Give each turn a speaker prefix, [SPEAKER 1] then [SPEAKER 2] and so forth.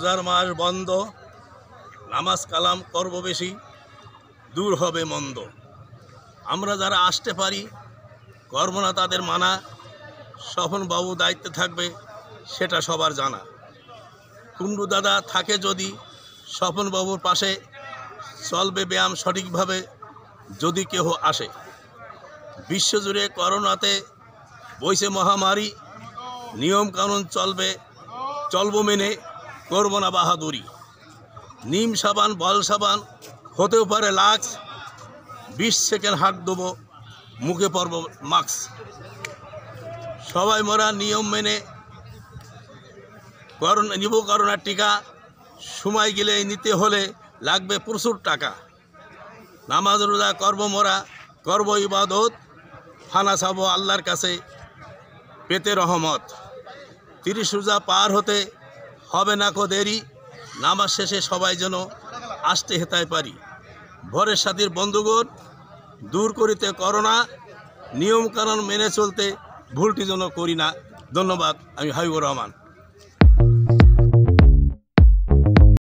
[SPEAKER 1] রোজার মাস বন্ধ নামাজ কালাম করব বেশি দূর হবে মন্দ আমরা যারা আসতে পারি কর্ম না তাদের মানা বাবু দায়িত্বে থাকবে সেটা সবার জানা কুণ্ডু দাদা থাকে যদি বাবুর পাশে চলবে ব্যায়াম সঠিকভাবে যদি কেহ আসে বিশ্বজুড়ে করোনাতে বইছে মহামারী নিয়মকানুন চলবে চলব মেনে করবো না বাহাদুরি নিম সাবান বল সাবান হতেও পারে লাক্স বিশ সেকেন্ড হাট দেবো মুখে পরব মাস্ক সবাই মরা নিয়ম মেনে করোনা নিব করোনার টিকা সময় গেলে নিতে হলে লাগবে প্রচুর টাকা নামাজ রোজা করব মরা করব ইবাদত ফানা সাবো আল্লাহর কাছে পেতে রহমত তিরিশ রোজা পার হতে হবে না কো দেরি নামাজ শেষে সবাই যেন আসতে হেতায় পারি ভোরের সাথীর বন্ধুগণ দূর করিতে করোনা নিয়মকানুন মেনে চলতে ভুলটি যেন করি না ধন্যবাদ আমি হাবিবুর রহমান